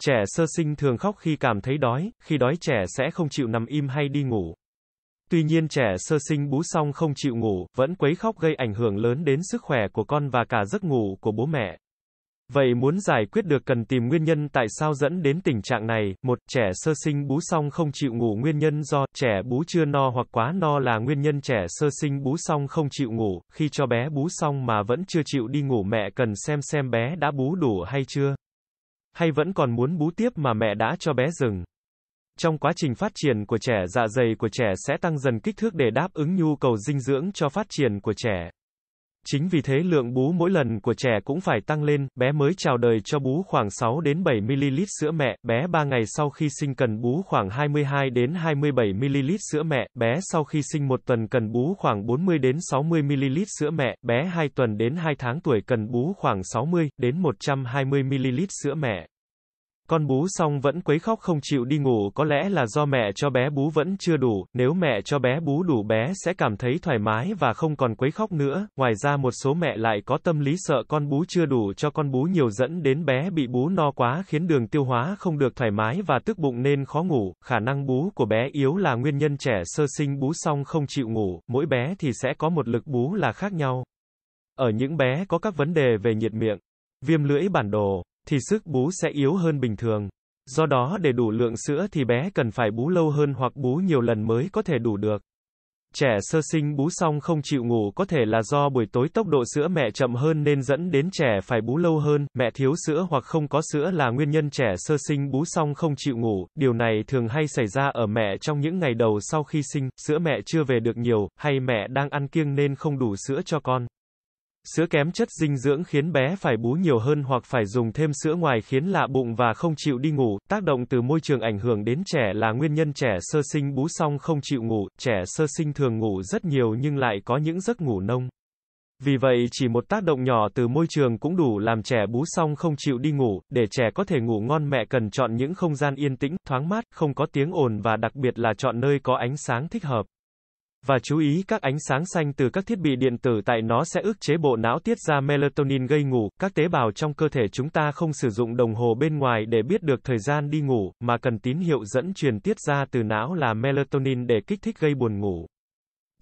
Trẻ sơ sinh thường khóc khi cảm thấy đói, khi đói trẻ sẽ không chịu nằm im hay đi ngủ. Tuy nhiên trẻ sơ sinh bú xong không chịu ngủ, vẫn quấy khóc gây ảnh hưởng lớn đến sức khỏe của con và cả giấc ngủ của bố mẹ. Vậy muốn giải quyết được cần tìm nguyên nhân tại sao dẫn đến tình trạng này. Một, trẻ sơ sinh bú xong không chịu ngủ nguyên nhân do trẻ bú chưa no hoặc quá no là nguyên nhân trẻ sơ sinh bú xong không chịu ngủ. Khi cho bé bú xong mà vẫn chưa chịu đi ngủ mẹ cần xem xem bé đã bú đủ hay chưa. Hay vẫn còn muốn bú tiếp mà mẹ đã cho bé dừng. Trong quá trình phát triển của trẻ dạ dày của trẻ sẽ tăng dần kích thước để đáp ứng nhu cầu dinh dưỡng cho phát triển của trẻ. Chính vì thế lượng bú mỗi lần của trẻ cũng phải tăng lên, bé mới chào đời cho bú khoảng 6 đến 7 ml sữa mẹ, bé 3 ngày sau khi sinh cần bú khoảng 22 đến 27 ml sữa mẹ, bé sau khi sinh 1 tuần cần bú khoảng 40 đến 60 ml sữa mẹ, bé 2 tuần đến 2 tháng tuổi cần bú khoảng 60 đến 120 ml sữa mẹ con bú xong vẫn quấy khóc không chịu đi ngủ có lẽ là do mẹ cho bé bú vẫn chưa đủ, nếu mẹ cho bé bú đủ bé sẽ cảm thấy thoải mái và không còn quấy khóc nữa, ngoài ra một số mẹ lại có tâm lý sợ con bú chưa đủ cho con bú nhiều dẫn đến bé bị bú no quá khiến đường tiêu hóa không được thoải mái và tức bụng nên khó ngủ, khả năng bú của bé yếu là nguyên nhân trẻ sơ sinh bú xong không chịu ngủ, mỗi bé thì sẽ có một lực bú là khác nhau. Ở những bé có các vấn đề về nhiệt miệng, viêm lưỡi bản đồ, thì sức bú sẽ yếu hơn bình thường. Do đó để đủ lượng sữa thì bé cần phải bú lâu hơn hoặc bú nhiều lần mới có thể đủ được. Trẻ sơ sinh bú xong không chịu ngủ có thể là do buổi tối tốc độ sữa mẹ chậm hơn nên dẫn đến trẻ phải bú lâu hơn, mẹ thiếu sữa hoặc không có sữa là nguyên nhân trẻ sơ sinh bú xong không chịu ngủ, điều này thường hay xảy ra ở mẹ trong những ngày đầu sau khi sinh, sữa mẹ chưa về được nhiều, hay mẹ đang ăn kiêng nên không đủ sữa cho con. Sữa kém chất dinh dưỡng khiến bé phải bú nhiều hơn hoặc phải dùng thêm sữa ngoài khiến lạ bụng và không chịu đi ngủ. Tác động từ môi trường ảnh hưởng đến trẻ là nguyên nhân trẻ sơ sinh bú xong không chịu ngủ. Trẻ sơ sinh thường ngủ rất nhiều nhưng lại có những giấc ngủ nông. Vì vậy chỉ một tác động nhỏ từ môi trường cũng đủ làm trẻ bú xong không chịu đi ngủ, để trẻ có thể ngủ ngon mẹ cần chọn những không gian yên tĩnh, thoáng mát, không có tiếng ồn và đặc biệt là chọn nơi có ánh sáng thích hợp. Và chú ý các ánh sáng xanh từ các thiết bị điện tử tại nó sẽ ức chế bộ não tiết ra melatonin gây ngủ, các tế bào trong cơ thể chúng ta không sử dụng đồng hồ bên ngoài để biết được thời gian đi ngủ, mà cần tín hiệu dẫn truyền tiết ra từ não là melatonin để kích thích gây buồn ngủ.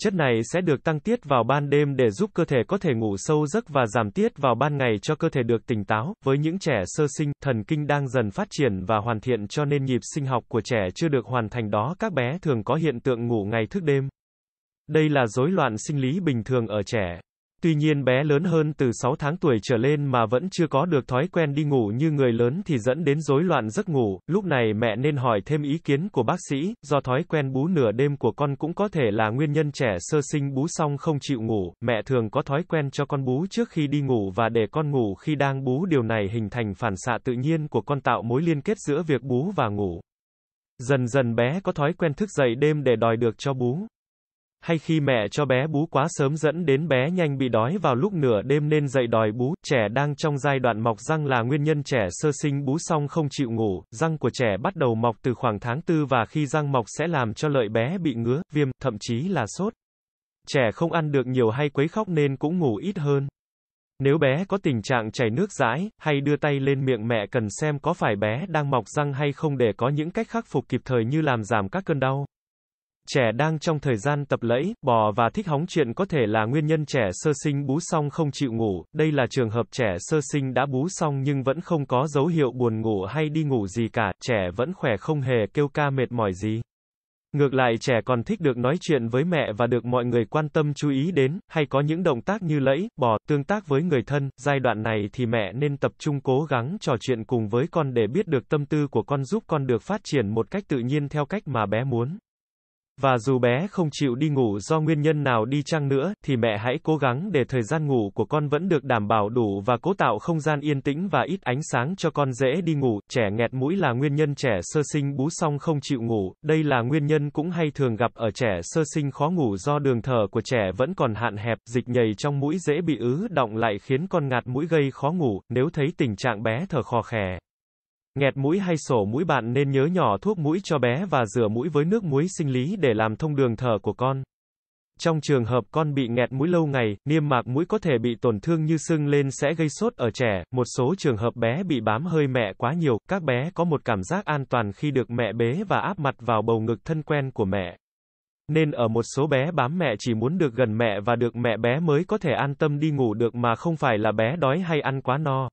Chất này sẽ được tăng tiết vào ban đêm để giúp cơ thể có thể ngủ sâu giấc và giảm tiết vào ban ngày cho cơ thể được tỉnh táo. Với những trẻ sơ sinh, thần kinh đang dần phát triển và hoàn thiện cho nên nhịp sinh học của trẻ chưa được hoàn thành đó các bé thường có hiện tượng ngủ ngày thức đêm. Đây là rối loạn sinh lý bình thường ở trẻ. Tuy nhiên bé lớn hơn từ 6 tháng tuổi trở lên mà vẫn chưa có được thói quen đi ngủ như người lớn thì dẫn đến rối loạn giấc ngủ, lúc này mẹ nên hỏi thêm ý kiến của bác sĩ, do thói quen bú nửa đêm của con cũng có thể là nguyên nhân trẻ sơ sinh bú xong không chịu ngủ, mẹ thường có thói quen cho con bú trước khi đi ngủ và để con ngủ khi đang bú điều này hình thành phản xạ tự nhiên của con tạo mối liên kết giữa việc bú và ngủ. Dần dần bé có thói quen thức dậy đêm để đòi được cho bú hay khi mẹ cho bé bú quá sớm dẫn đến bé nhanh bị đói vào lúc nửa đêm nên dậy đòi bú, trẻ đang trong giai đoạn mọc răng là nguyên nhân trẻ sơ sinh bú xong không chịu ngủ, răng của trẻ bắt đầu mọc từ khoảng tháng tư và khi răng mọc sẽ làm cho lợi bé bị ngứa, viêm, thậm chí là sốt. Trẻ không ăn được nhiều hay quấy khóc nên cũng ngủ ít hơn. Nếu bé có tình trạng chảy nước rãi, hay đưa tay lên miệng mẹ cần xem có phải bé đang mọc răng hay không để có những cách khắc phục kịp thời như làm giảm các cơn đau. Trẻ đang trong thời gian tập lẫy, bò và thích hóng chuyện có thể là nguyên nhân trẻ sơ sinh bú xong không chịu ngủ, đây là trường hợp trẻ sơ sinh đã bú xong nhưng vẫn không có dấu hiệu buồn ngủ hay đi ngủ gì cả, trẻ vẫn khỏe không hề kêu ca mệt mỏi gì. Ngược lại trẻ còn thích được nói chuyện với mẹ và được mọi người quan tâm chú ý đến, hay có những động tác như lẫy, bò, tương tác với người thân, giai đoạn này thì mẹ nên tập trung cố gắng trò chuyện cùng với con để biết được tâm tư của con giúp con được phát triển một cách tự nhiên theo cách mà bé muốn. Và dù bé không chịu đi ngủ do nguyên nhân nào đi chăng nữa, thì mẹ hãy cố gắng để thời gian ngủ của con vẫn được đảm bảo đủ và cố tạo không gian yên tĩnh và ít ánh sáng cho con dễ đi ngủ. Trẻ nghẹt mũi là nguyên nhân trẻ sơ sinh bú xong không chịu ngủ. Đây là nguyên nhân cũng hay thường gặp ở trẻ sơ sinh khó ngủ do đường thở của trẻ vẫn còn hạn hẹp, dịch nhầy trong mũi dễ bị ứ động lại khiến con ngạt mũi gây khó ngủ. Nếu thấy tình trạng bé thở khò khè, Nghẹt mũi hay sổ mũi bạn nên nhớ nhỏ thuốc mũi cho bé và rửa mũi với nước muối sinh lý để làm thông đường thở của con. Trong trường hợp con bị nghẹt mũi lâu ngày, niêm mạc mũi có thể bị tổn thương như sưng lên sẽ gây sốt ở trẻ, một số trường hợp bé bị bám hơi mẹ quá nhiều, các bé có một cảm giác an toàn khi được mẹ bế và áp mặt vào bầu ngực thân quen của mẹ. Nên ở một số bé bám mẹ chỉ muốn được gần mẹ và được mẹ bé mới có thể an tâm đi ngủ được mà không phải là bé đói hay ăn quá no.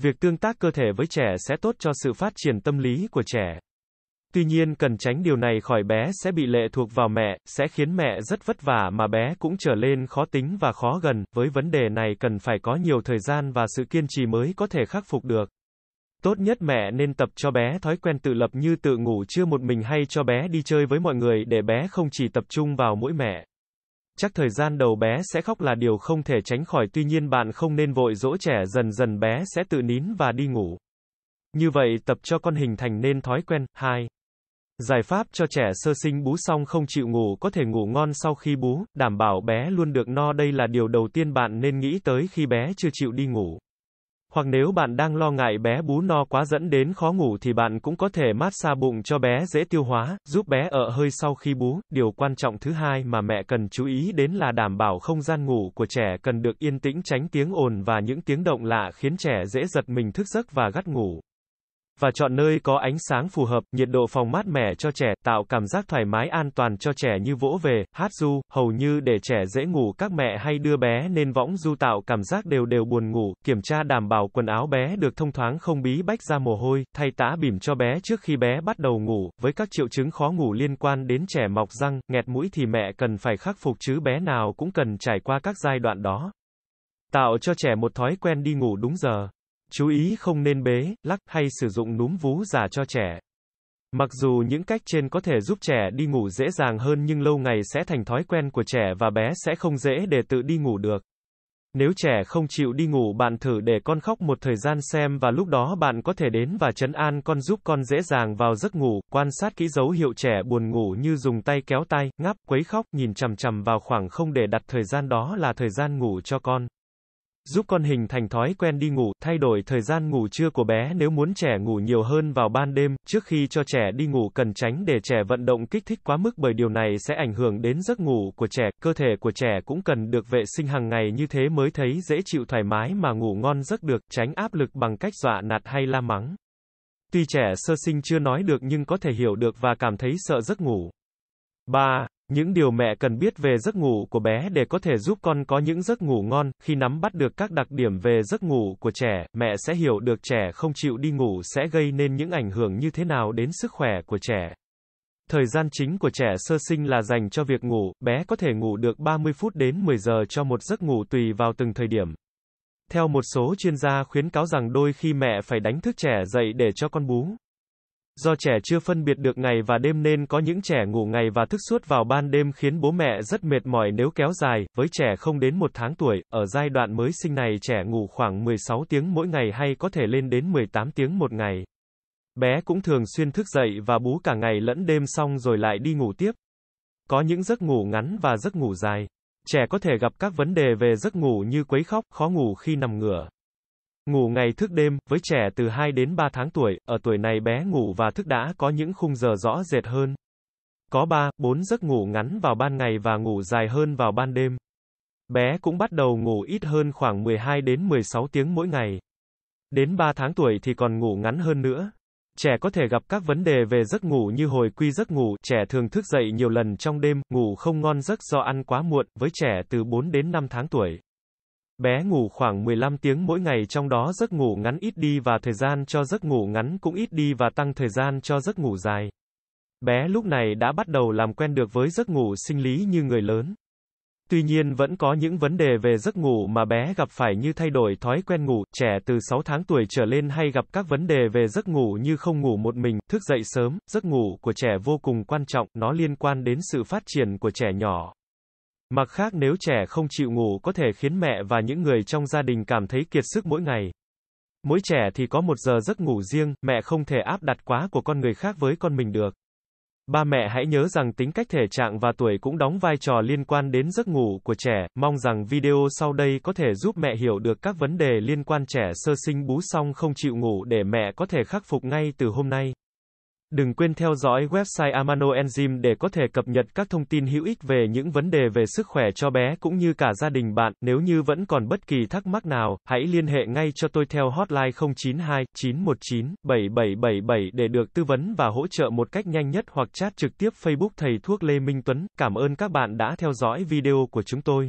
Việc tương tác cơ thể với trẻ sẽ tốt cho sự phát triển tâm lý của trẻ. Tuy nhiên cần tránh điều này khỏi bé sẽ bị lệ thuộc vào mẹ, sẽ khiến mẹ rất vất vả mà bé cũng trở lên khó tính và khó gần, với vấn đề này cần phải có nhiều thời gian và sự kiên trì mới có thể khắc phục được. Tốt nhất mẹ nên tập cho bé thói quen tự lập như tự ngủ trưa một mình hay cho bé đi chơi với mọi người để bé không chỉ tập trung vào mỗi mẹ. Chắc thời gian đầu bé sẽ khóc là điều không thể tránh khỏi tuy nhiên bạn không nên vội dỗ trẻ dần dần bé sẽ tự nín và đi ngủ. Như vậy tập cho con hình thành nên thói quen. 2. Giải pháp cho trẻ sơ sinh bú xong không chịu ngủ có thể ngủ ngon sau khi bú, đảm bảo bé luôn được no đây là điều đầu tiên bạn nên nghĩ tới khi bé chưa chịu đi ngủ. Hoặc nếu bạn đang lo ngại bé bú no quá dẫn đến khó ngủ thì bạn cũng có thể mát xa bụng cho bé dễ tiêu hóa, giúp bé ở hơi sau khi bú. Điều quan trọng thứ hai mà mẹ cần chú ý đến là đảm bảo không gian ngủ của trẻ cần được yên tĩnh tránh tiếng ồn và những tiếng động lạ khiến trẻ dễ giật mình thức giấc và gắt ngủ và chọn nơi có ánh sáng phù hợp, nhiệt độ phòng mát mẻ cho trẻ, tạo cảm giác thoải mái an toàn cho trẻ như vỗ về, hát du, hầu như để trẻ dễ ngủ các mẹ hay đưa bé nên võng du tạo cảm giác đều đều buồn ngủ, kiểm tra đảm bảo quần áo bé được thông thoáng không bí bách ra mồ hôi, thay tã bỉm cho bé trước khi bé bắt đầu ngủ, với các triệu chứng khó ngủ liên quan đến trẻ mọc răng, nghẹt mũi thì mẹ cần phải khắc phục chứ bé nào cũng cần trải qua các giai đoạn đó. Tạo cho trẻ một thói quen đi ngủ đúng giờ chú ý không nên bế, lắc hay sử dụng núm vú giả cho trẻ. Mặc dù những cách trên có thể giúp trẻ đi ngủ dễ dàng hơn nhưng lâu ngày sẽ thành thói quen của trẻ và bé sẽ không dễ để tự đi ngủ được. Nếu trẻ không chịu đi ngủ bạn thử để con khóc một thời gian xem và lúc đó bạn có thể đến và chấn an con giúp con dễ dàng vào giấc ngủ, quan sát kỹ dấu hiệu trẻ buồn ngủ như dùng tay kéo tay, ngáp, quấy khóc, nhìn chằm chằm vào khoảng không để đặt thời gian đó là thời gian ngủ cho con giúp con hình thành thói quen đi ngủ, thay đổi thời gian ngủ trưa của bé nếu muốn trẻ ngủ nhiều hơn vào ban đêm, trước khi cho trẻ đi ngủ cần tránh để trẻ vận động kích thích quá mức bởi điều này sẽ ảnh hưởng đến giấc ngủ của trẻ, cơ thể của trẻ cũng cần được vệ sinh hàng ngày như thế mới thấy dễ chịu thoải mái mà ngủ ngon giấc được, tránh áp lực bằng cách dọa nạt hay la mắng. Tuy trẻ sơ sinh chưa nói được nhưng có thể hiểu được và cảm thấy sợ giấc ngủ. 3. Những điều mẹ cần biết về giấc ngủ của bé để có thể giúp con có những giấc ngủ ngon, khi nắm bắt được các đặc điểm về giấc ngủ của trẻ, mẹ sẽ hiểu được trẻ không chịu đi ngủ sẽ gây nên những ảnh hưởng như thế nào đến sức khỏe của trẻ. Thời gian chính của trẻ sơ sinh là dành cho việc ngủ, bé có thể ngủ được 30 phút đến 10 giờ cho một giấc ngủ tùy vào từng thời điểm. Theo một số chuyên gia khuyến cáo rằng đôi khi mẹ phải đánh thức trẻ dậy để cho con bú. Do trẻ chưa phân biệt được ngày và đêm nên có những trẻ ngủ ngày và thức suốt vào ban đêm khiến bố mẹ rất mệt mỏi nếu kéo dài. Với trẻ không đến một tháng tuổi, ở giai đoạn mới sinh này trẻ ngủ khoảng 16 tiếng mỗi ngày hay có thể lên đến 18 tiếng một ngày. Bé cũng thường xuyên thức dậy và bú cả ngày lẫn đêm xong rồi lại đi ngủ tiếp. Có những giấc ngủ ngắn và giấc ngủ dài. Trẻ có thể gặp các vấn đề về giấc ngủ như quấy khóc, khó ngủ khi nằm ngửa. Ngủ ngày thức đêm, với trẻ từ 2 đến 3 tháng tuổi, ở tuổi này bé ngủ và thức đã có những khung giờ rõ rệt hơn. Có 3, 4 giấc ngủ ngắn vào ban ngày và ngủ dài hơn vào ban đêm. Bé cũng bắt đầu ngủ ít hơn khoảng 12 đến 16 tiếng mỗi ngày. Đến 3 tháng tuổi thì còn ngủ ngắn hơn nữa. Trẻ có thể gặp các vấn đề về giấc ngủ như hồi quy giấc ngủ, trẻ thường thức dậy nhiều lần trong đêm, ngủ không ngon giấc do ăn quá muộn, với trẻ từ 4 đến 5 tháng tuổi. Bé ngủ khoảng 15 tiếng mỗi ngày trong đó giấc ngủ ngắn ít đi và thời gian cho giấc ngủ ngắn cũng ít đi và tăng thời gian cho giấc ngủ dài. Bé lúc này đã bắt đầu làm quen được với giấc ngủ sinh lý như người lớn. Tuy nhiên vẫn có những vấn đề về giấc ngủ mà bé gặp phải như thay đổi thói quen ngủ, trẻ từ 6 tháng tuổi trở lên hay gặp các vấn đề về giấc ngủ như không ngủ một mình, thức dậy sớm, giấc ngủ của trẻ vô cùng quan trọng, nó liên quan đến sự phát triển của trẻ nhỏ. Mặt khác nếu trẻ không chịu ngủ có thể khiến mẹ và những người trong gia đình cảm thấy kiệt sức mỗi ngày. Mỗi trẻ thì có một giờ giấc ngủ riêng, mẹ không thể áp đặt quá của con người khác với con mình được. Ba mẹ hãy nhớ rằng tính cách thể trạng và tuổi cũng đóng vai trò liên quan đến giấc ngủ của trẻ, mong rằng video sau đây có thể giúp mẹ hiểu được các vấn đề liên quan trẻ sơ sinh bú xong không chịu ngủ để mẹ có thể khắc phục ngay từ hôm nay. Đừng quên theo dõi website Amano Enzyme để có thể cập nhật các thông tin hữu ích về những vấn đề về sức khỏe cho bé cũng như cả gia đình bạn. Nếu như vẫn còn bất kỳ thắc mắc nào, hãy liên hệ ngay cho tôi theo hotline 092 919 7777 để được tư vấn và hỗ trợ một cách nhanh nhất hoặc chat trực tiếp Facebook Thầy Thuốc Lê Minh Tuấn. Cảm ơn các bạn đã theo dõi video của chúng tôi.